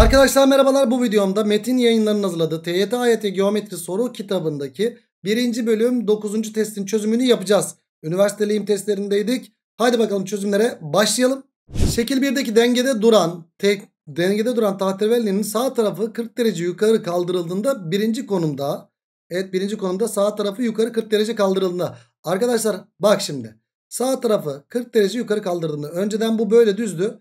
Arkadaşlar merhabalar bu videomda Metin yayınlarının hazırladığı TYT AYT Geometri Soru kitabındaki birinci bölüm 9. testin çözümünü yapacağız. Üniversiteliyim testlerindeydik. Haydi bakalım çözümlere başlayalım. Şekil 1'deki dengede duran tek dengede duran tahterevalli'nin sağ tarafı 40 derece yukarı kaldırıldığında birinci konumda evet birinci konumda sağ tarafı yukarı 40 derece kaldırıldığında arkadaşlar bak şimdi sağ tarafı 40 derece yukarı kaldırdığında önceden bu böyle düzdü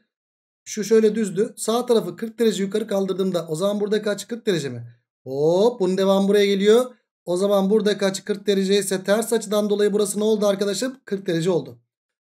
şu şöyle düzdü. Sağ tarafı 40 derece yukarı kaldırdığımda o zaman burada kaç 40 derece mi? Hop bunun devamı buraya geliyor. O zaman burada kaç 40 derece ise ters açıdan dolayı burası ne oldu arkadaşım? 40 derece oldu.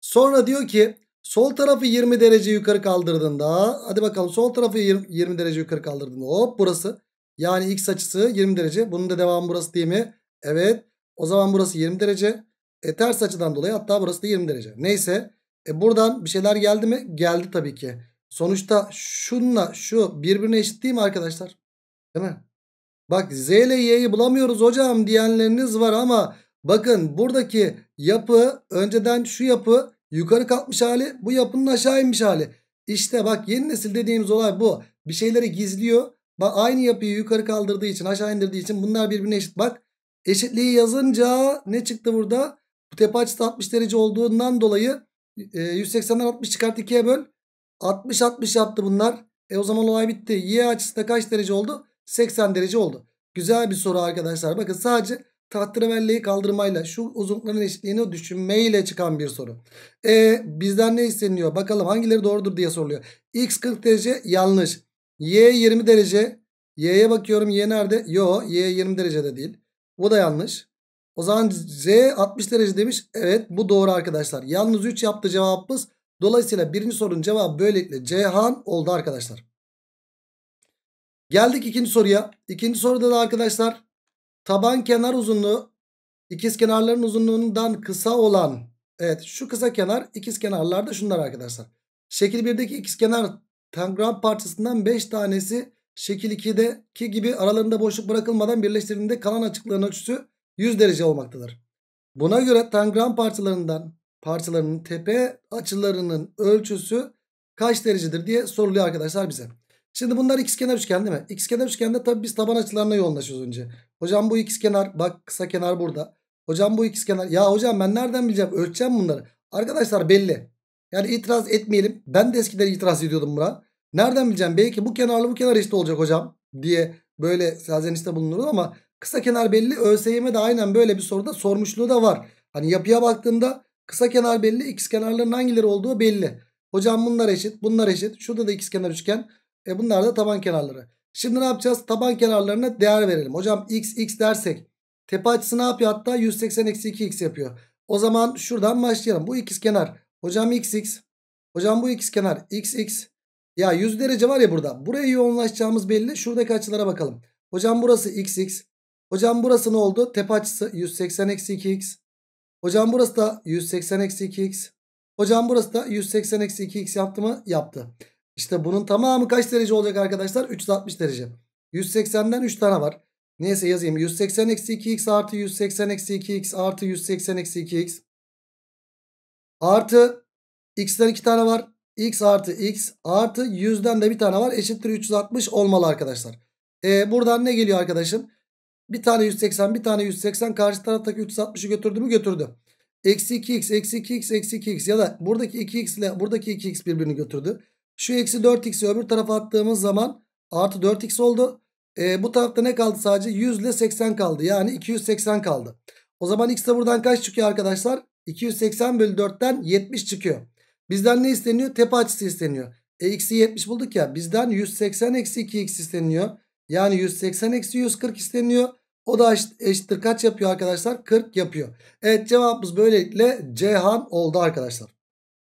Sonra diyor ki sol tarafı 20 derece yukarı kaldırdığında hadi bakalım sol tarafı 20 derece yukarı kaldırdığında hop burası. Yani x açısı 20 derece. Bunun da devamı burası değil mi? Evet. O zaman burası 20 derece. E, ters açıdan dolayı hatta burası da 20 derece. Neyse. E, buradan bir şeyler geldi mi? Geldi tabii ki. Sonuçta şunla şu birbirine eşit değil mi arkadaşlar? Değil mi? Bak Z ile Y'yi bulamıyoruz hocam diyenleriniz var ama bakın buradaki yapı önceden şu yapı yukarı kalkmış hali bu yapının aşağı inmiş hali. İşte bak yeni nesil dediğimiz olay bu. Bir şeyleri gizliyor. Bak aynı yapıyı yukarı kaldırdığı için aşağı indirdiği için bunlar birbirine eşit. Bak eşitliği yazınca ne çıktı burada? Bu tepe açısı 60 derece olduğundan dolayı e, 180'den 60 çıkart 2'ye böl. 60-60 yaptı bunlar. E o zaman olay bitti. Y açısı da kaç derece oldu? 80 derece oldu. Güzel bir soru arkadaşlar. Bakın sadece tahterevalliyi kaldırmayla şu uzunlukların eşitliğini düşünmeyle çıkan bir soru. E, bizden ne isteniyor? Bakalım hangileri doğrudur diye soruluyor. X 40 derece yanlış. Y 20 derece. Y'ye bakıyorum. Y nerede? Yo. Y 20 derecede değil. Bu da yanlış. O zaman Z 60 derece demiş. Evet bu doğru arkadaşlar. Yalnız 3 yaptı cevabımız. Dolayısıyla birinci sorunun cevabı böylelikle Cihan oldu arkadaşlar. Geldik ikinci soruya. İkinci soruda da arkadaşlar taban kenar uzunluğu ikiz kenarların uzunluğundan kısa olan evet şu kısa kenar ikiz kenarlarda şunlar arkadaşlar. Şekil 1'deki ikiz kenar tangram parçasından 5 tanesi şekil 2'deki gibi aralarında boşluk bırakılmadan birleştirildiğinde kalan açıklığın ölçüsü 100 derece olmaktadır. Buna göre tangram parçalarından parçalarının tepe açılarının ölçüsü kaç derecedir diye soruluyor arkadaşlar bize. Şimdi bunlar ikizkenar üçgen değil mi? İkizkenar üçgende tabii biz taban açılarına yoğunlaşıyoruz önce. Hocam bu ikizkenar bak kısa kenar burada. Hocam bu ikizkenar. Ya hocam ben nereden bileceğim? Ölçeceğim bunları. Arkadaşlar belli. Yani itiraz etmeyelim. Ben de eskiden itiraz ediyordum buna. Nereden bileceğim? Belki bu kenarla bu kenar eşit olacak hocam diye böyle serzenişte bulunurdu ama kısa kenar belli. ÖSYM'de aynen böyle bir soruda sormuşluğu da var. Hani yapıya baktığında Kısa kenar belli. X kenarların hangileri olduğu belli. Hocam bunlar eşit. Bunlar eşit. Şurada da x kenar üçgen. E bunlar da taban kenarları. Şimdi ne yapacağız? Taban kenarlarına değer verelim. Hocam x x dersek tepe açısı ne yapıyor? Hatta 180 eksi 2x yapıyor. O zaman şuradan başlayalım. Bu ikiz kenar. Hocam x x. Hocam bu ikiz kenar x x. Ya 100 derece var ya burada. Buraya yoğunlaşacağımız belli. Şuradaki açılara bakalım. Hocam burası x x. Hocam burası ne oldu? Tepe açısı 180 eksi 2x. Hocam burası da 180-2x. Hocam burası da 180-2x yaptı mı? Yaptı. İşte bunun tamamı kaç derece olacak arkadaşlar? 360 derece. 180'den 3 tane var. Neyse yazayım. 180-2x artı 180-2x artı 180-2x. Artı x'ten 2 tane var. x artı x artı 100'den de bir tane var. Eşittir 360 olmalı arkadaşlar. Ee, buradan ne geliyor arkadaşım? Bir tane 180 bir tane 180 karşı taraftaki 360'ı götürdü mü götürdü. Eksi 2x eksi 2x eksi 2x ya da buradaki 2x ile buradaki 2x birbirini götürdü. Şu eksi 4x'i öbür tarafa attığımız zaman artı 4x oldu. E, bu tarafta ne kaldı sadece 100 ile 80 kaldı yani 280 kaldı. O zaman x de buradan kaç çıkıyor arkadaşlar? 280 bölü 4'ten 70 çıkıyor. Bizden ne isteniyor? Tepe açısı isteniyor. E x'i 70 bulduk ya bizden 180 eksi 2x isteniyor. Yani 180 eksi 140 isteniyor. O da eşittir kaç yapıyor arkadaşlar? 40 yapıyor. Evet cevabımız böylelikle Cihan oldu arkadaşlar.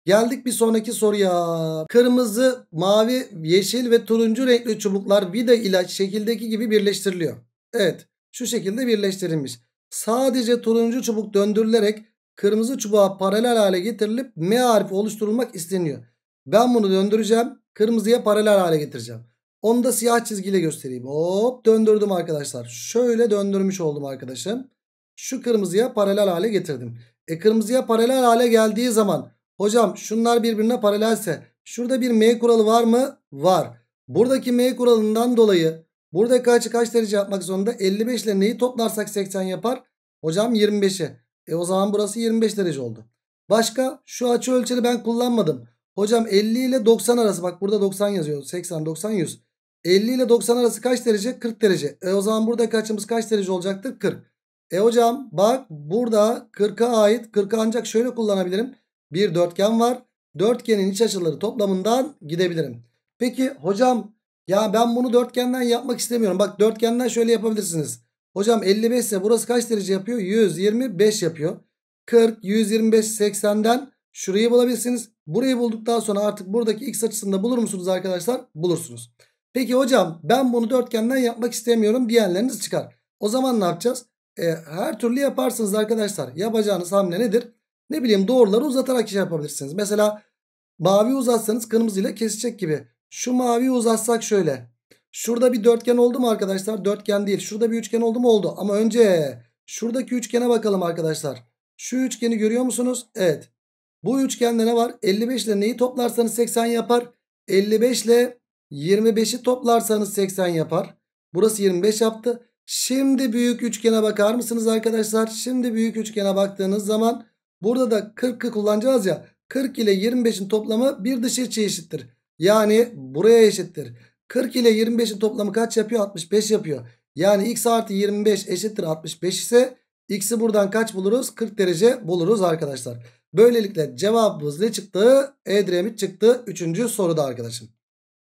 Geldik bir sonraki soruya. Kırmızı, mavi, yeşil ve turuncu renkli çubuklar vida ile şekildeki gibi birleştiriliyor. Evet şu şekilde birleştirilmiş. Sadece turuncu çubuk döndürülerek kırmızı çubuğa paralel hale getirilip M harfi oluşturulmak isteniyor. Ben bunu döndüreceğim. Kırmızıya paralel hale getireceğim. Onu da siyah çizgiyle göstereyim. Hop döndürdüm arkadaşlar. Şöyle döndürmüş oldum arkadaşım. Şu kırmızıya paralel hale getirdim. E kırmızıya paralel hale geldiği zaman hocam şunlar birbirine paralelse şurada bir M kuralı var mı? Var. Buradaki M kuralından dolayı buradaki açı kaç derece yapmak zorunda? 55 ile neyi toplarsak 80 yapar? Hocam 25'i. E o zaman burası 25 derece oldu. Başka şu açı ölçeri ben kullanmadım. Hocam 50 ile 90 arası bak burada 90 yazıyor. 80, 90, 100. 50 ile 90 arası kaç derece? 40 derece. E o zaman burada kaçımız kaç derece olacaktır? 40. E hocam bak burada 40'a ait 40'ı ancak şöyle kullanabilirim. Bir dörtgen var. Dörtgenin iç açıları toplamından gidebilirim. Peki hocam ya ben bunu dörtgenden yapmak istemiyorum. Bak dörtgenden şöyle yapabilirsiniz. Hocam 55 ise burası kaç derece yapıyor? 125 yapıyor. 40, 125, 80'den şurayı bulabilirsiniz. Burayı bulduktan sonra artık buradaki x açısını da bulur musunuz arkadaşlar? Bulursunuz. Peki hocam ben bunu dörtgenden yapmak istemiyorum diyenleriniz çıkar. O zaman ne yapacağız? E, her türlü yaparsınız arkadaşlar. Yapacağınız hamle nedir? Ne bileyim doğruları uzatarak iş şey yapabilirsiniz. Mesela mavi uzatsanız kırmızıyla kesecek gibi. Şu mavi uzatsak şöyle. Şurada bir dörtgen oldu mu arkadaşlar? Dörtgen değil. Şurada bir üçgen oldu mu? Oldu. Ama önce şuradaki üçgene bakalım arkadaşlar. Şu üçgeni görüyor musunuz? Evet. Bu üçgende ne var? 55 ile neyi toplarsanız 80 yapar. 55 ile 25'i toplarsanız 80 yapar. Burası 25 yaptı. Şimdi büyük üçgene bakar mısınız arkadaşlar? Şimdi büyük üçgene baktığınız zaman burada da 40'ı kullanacağız ya. 40 ile 25'in toplamı bir dış açıya eşittir. Yani buraya eşittir. 40 ile 25'in toplamı kaç yapıyor? 65 yapıyor. Yani x artı 25 eşittir 65 ise x'i buradan kaç buluruz? 40 derece buluruz arkadaşlar. Böylelikle cevabımız ne çıktı? Edremit çıktı. Üçüncü soruda arkadaşım.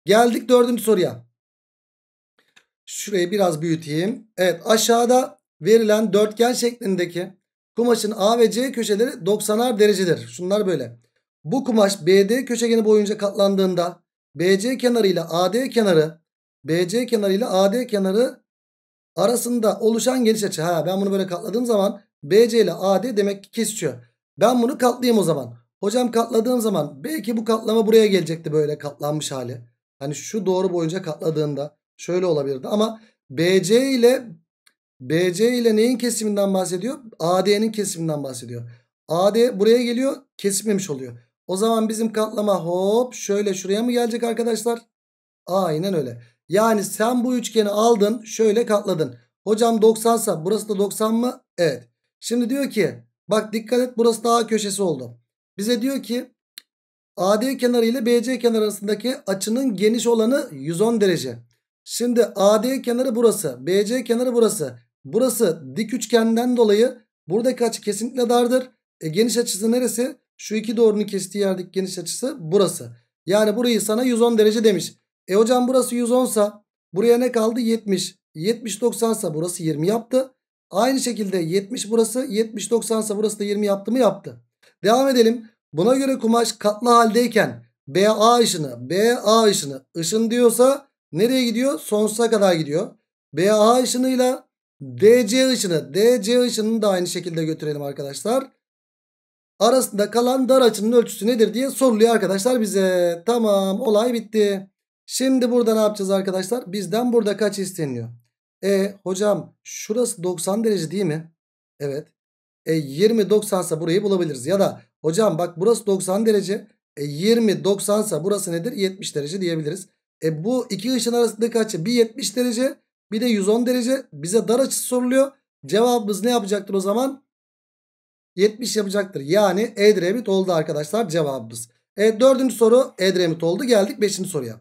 Geldik dördüncü soruya. Şurayı biraz büyüteyim. Evet aşağıda verilen dörtgen şeklindeki kumaşın A ve C köşeleri 90'ar derecedir. Şunlar böyle. Bu kumaş BD köşegeni boyunca katlandığında BC kenarı ile AD kenarı BC kenarı ile AD kenarı arasında oluşan geniş açı. Ha, ben bunu böyle katladığım zaman BC ile AD demek ki kesişiyor. Ben bunu katlayayım o zaman. Hocam katladığım zaman belki bu katlama buraya gelecekti böyle katlanmış hali. Hani şu doğru boyunca katladığında şöyle olabilirdi ama BC ile BC ile neyin kesiminden bahsediyor? AD'nin kesiminden bahsediyor. AD buraya geliyor kesilmemiş oluyor. O zaman bizim katlama hop şöyle şuraya mı gelecek arkadaşlar? Aynen öyle. Yani sen bu üçgeni aldın şöyle katladın. Hocam 90 sa burası da 90 mı? Evet. Şimdi diyor ki bak dikkat et burası da A köşesi oldu. Bize diyor ki AD kenarı ile BC kenarı arasındaki açının geniş olanı 110 derece. Şimdi AD kenarı burası. BC kenarı burası. Burası dik üçgenden dolayı buradaki açı kesinlikle dardır. E, geniş açısı neresi? Şu iki doğrunun kestiği yerdeki geniş açısı burası. Yani burayı sana 110 derece demiş. E hocam burası 110 sa buraya ne kaldı? 70. 70 90 sa burası 20 yaptı. Aynı şekilde 70 burası 70 90 sa burası da 20 yaptı mı yaptı. Devam edelim. Buna göre kumaş katlı haldeyken BA ışını, BA ışını ışın diyorsa nereye gidiyor? Sonsuza kadar gidiyor. BA ışınıyla DC ışını, DC ışınını da aynı şekilde götürelim arkadaşlar. Arasında kalan dar açının ölçüsü nedir diye soruluyor arkadaşlar bize. Tamam olay bitti. Şimdi burada ne yapacağız arkadaşlar? Bizden burada kaç isteniyor? E hocam şurası 90 derece değil mi? Evet. E 20 90 ise burayı bulabiliriz. Ya da Hocam bak burası 90 derece. E 20 90 ise burası nedir? 70 derece diyebiliriz. E bu iki ışın arasındaki açı bir 70 derece bir de 110 derece. Bize dar açı soruluyor. Cevabımız ne yapacaktır o zaman? 70 yapacaktır. Yani Edremit oldu arkadaşlar cevabımız. E, dördüncü soru Edremit oldu. Geldik beşinci soruya.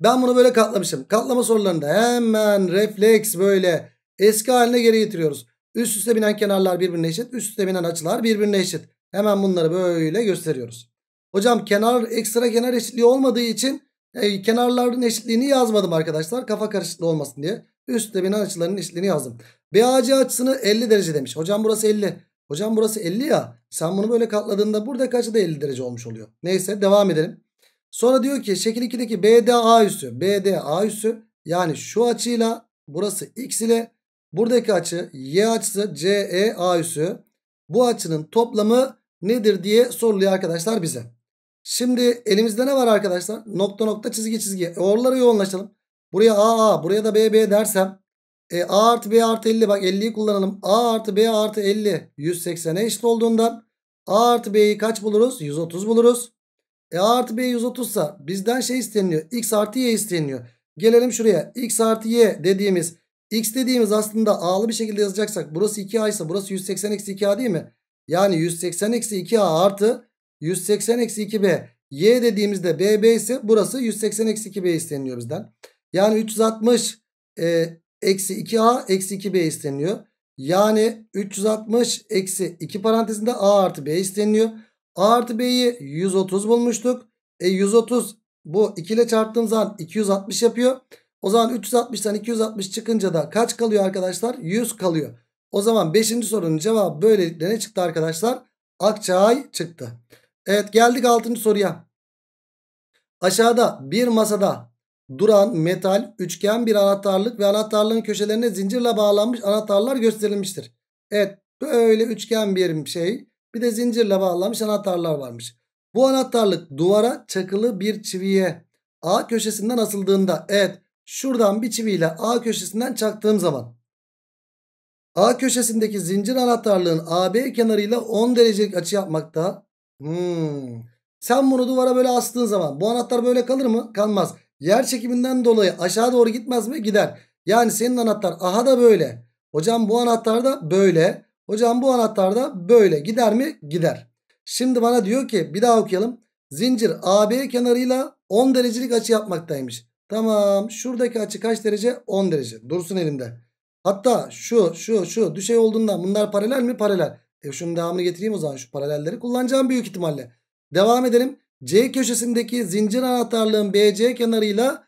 Ben bunu böyle katlamışım. Katlama sorularında hemen refleks böyle eski haline geri getiriyoruz. Üst üste binen kenarlar birbirine eşit. Üst üste binen açılar birbirine eşit. Hemen bunları böyle gösteriyoruz. Hocam kenar ekstra kenar eşitliği olmadığı için e, kenarların eşitliğini yazmadım arkadaşlar. Kafa karışıklığı olmasın diye. üstte ve bina açılarının eşitliğini yazdım. BAC açısını 50 derece demiş. Hocam burası 50. Hocam burası 50 ya. Sen bunu böyle katladığında buradaki açı da 50 derece olmuş oluyor. Neyse devam edelim. Sonra diyor ki şekil 2'deki BDA üssü. BDA üssü yani şu açıyla burası x ile buradaki açı y açısı CEA üssü. Bu açının toplamı nedir diye soruluyor arkadaşlar bize. Şimdi elimizde ne var arkadaşlar? Nokta nokta çizgi çizgi. E, oralara yoğunlaşalım. Buraya A A buraya da B B dersem e, A artı B artı 50 bak 50'yi kullanalım. A artı B artı 50 180'e eşit olduğundan A artı B'yi kaç buluruz? 130 buluruz. E A artı B 130 sa bizden şey isteniyor. X artı Y isteniyor. Gelelim şuraya. X artı Y dediğimiz X dediğimiz aslında A'lı bir şekilde yazacaksak burası 2A ise burası 180 eksi 2A değil mi? Yani 180 eksi 2a artı 180 eksi 2b. Y dediğimizde bb ise burası 180 eksi 2b isteniyor bizden. Yani 360 e, eksi 2a eksi 2b isteniyor. Yani 360 eksi 2 parantezinde a artı b isteniyor. A artı b'yi 130 bulmuştuk. E 130 bu 2 ile çarptığım zaman 260 yapıyor. O zaman 360'tan 260 çıkınca da kaç kalıyor arkadaşlar? 100 kalıyor. O zaman 5. sorunun cevabı böylelikle ne çıktı arkadaşlar? Akçay çıktı. Evet geldik 6. soruya. Aşağıda bir masada duran metal üçgen bir anahtarlık ve anahtarlığın köşelerine zincirle bağlanmış anahtarlar gösterilmiştir. Evet böyle üçgen bir şey bir de zincirle bağlanmış anahtarlar varmış. Bu anahtarlık duvara çakılı bir çiviye A köşesinden asıldığında evet şuradan bir çiviyle A köşesinden çaktığım zaman A köşesindeki zincir anahtarlığın AB kenarıyla 10 derecelik açı yapmakta. Hmm. Sen bunu duvara böyle astığın zaman bu anahtar böyle kalır mı? Kalmaz. Yer çekiminden dolayı aşağı doğru gitmez mi? Gider. Yani senin anahtar aha da böyle. Hocam bu anahtar da böyle. Hocam bu anahtar da böyle. Gider mi? Gider. Şimdi bana diyor ki bir daha okuyalım. Zincir AB kenarıyla 10 derecelik açı yapmaktaymış. Tamam şuradaki açı kaç derece? 10 derece. Dursun elimde. Hatta şu şu şu düşey olduğundan bunlar paralel mi? Paralel. E şunun devamını getireyim o zaman şu paralelleri kullanacağım büyük ihtimalle. Devam edelim. C köşesindeki zincir anahtarlığın BC kenarıyla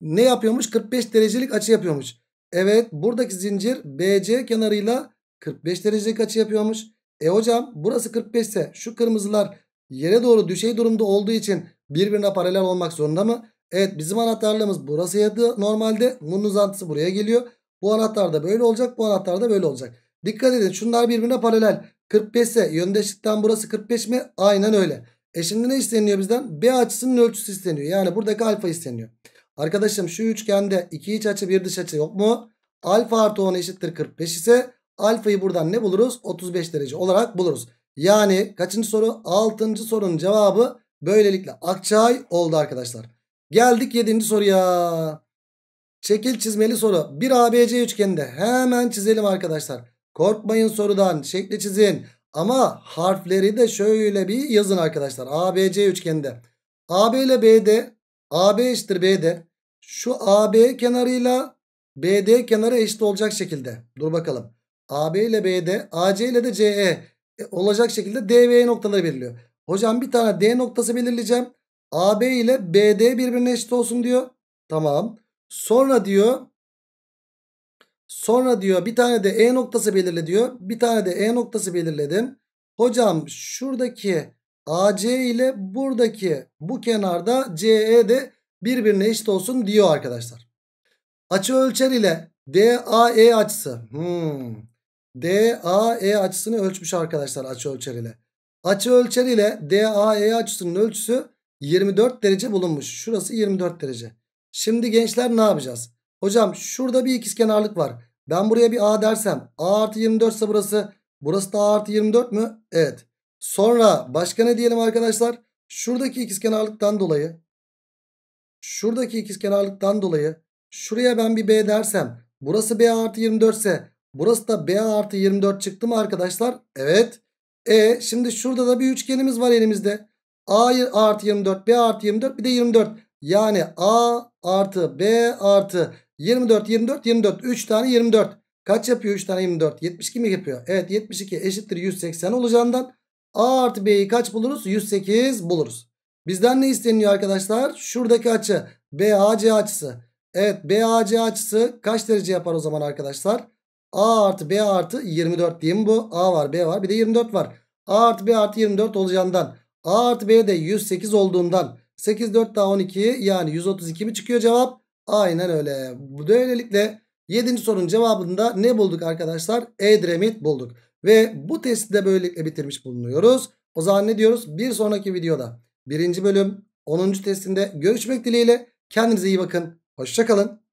ne yapıyormuş? 45 derecelik açı yapıyormuş. Evet buradaki zincir BC kenarıyla 45 derecelik açı yapıyormuş. E hocam burası 45 ise şu kırmızılar yere doğru düşey durumda olduğu için birbirine paralel olmak zorunda mı? Evet bizim anahtarlığımız burası ya normalde bunun uzantısı buraya geliyor. Bu anahtar da böyle olacak. Bu anahtar da böyle olacak. Dikkat edin şunlar birbirine paralel. 45 ise yöndeşlikten burası 45 mi? Aynen öyle. E şimdi ne isteniyor bizden? B açısının ölçüsü isteniyor. Yani buradaki alfa isteniyor. Arkadaşım şu üçgende iki iç açı bir dış açı yok mu? Alfa artı 10 eşittir 45 ise alfayı buradan ne buluruz? 35 derece olarak buluruz. Yani kaçıncı soru? 6. sorunun cevabı böylelikle Akçay oldu arkadaşlar. Geldik 7. soruya. Çekil çizmeli soru. Bir ABC üçgeninde hemen çizelim arkadaşlar. Korkmayın sorudan. Şekli çizin. Ama harfleri de şöyle bir yazın arkadaşlar. ABC üçgeninde. AB ile BD. AB eşittir BD. Şu AB kenarıyla BD kenarı eşit olacak şekilde. Dur bakalım. AB ile BD, AC ile de CE e, olacak şekilde D ve noktaları belirliyor. Hocam bir tane D noktası belirleyeceğim. AB ile BD birbirine eşit olsun diyor. Tamam. Sonra diyor sonra diyor bir tane de E noktası belirle diyor. Bir tane de E noktası belirledim. Hocam şuradaki AC ile buradaki bu kenarda CE de birbirine eşit olsun diyor arkadaşlar. Açı ölçer ile DAE açısı. Hmm. DAE açısını ölçmüş arkadaşlar açı ölçer ile. Açı ölçer ile DAE açısının ölçüsü 24 derece bulunmuş. Şurası 24 derece. Şimdi gençler ne yapacağız? Hocam şurada bir ikizkenarlık var. Ben buraya bir A dersem A artı 24 ise burası. Burası da A artı 24 mü? Evet. Sonra başka ne diyelim arkadaşlar? Şuradaki ikizkenarlıktan dolayı. Şuradaki ikizkenarlıktan dolayı. Şuraya ben bir B dersem. Burası B artı 24 ise. Burası da B artı 24 çıktı mı arkadaşlar? Evet. E şimdi şurada da bir üçgenimiz var elimizde. A artı 24, B artı 24 bir de 24. Yani A artı B artı 24 24 24 3 tane 24. Kaç yapıyor 3 tane 24? 72 mi yapıyor? Evet 72 eşittir 180 olacağından A artı B'yi kaç buluruz? 108 buluruz. Bizden ne isteniyor arkadaşlar? Şuradaki açı BAC açısı. Evet BAC açısı kaç derece yapar o zaman arkadaşlar? A artı B artı 24 diyeyim bu. A var B var bir de 24 var. A artı B artı 24 olacağından A artı B de 108 olduğundan 8 4 daha 12 yani 132 mi çıkıyor cevap? Aynen öyle. bu Böylelikle 7. sorunun cevabında ne bulduk arkadaşlar? Edremit bulduk. Ve bu testi de böylelikle bitirmiş bulunuyoruz. O zaman ne diyoruz? Bir sonraki videoda birinci bölüm 10. testinde görüşmek dileğiyle. Kendinize iyi bakın. Hoşçakalın.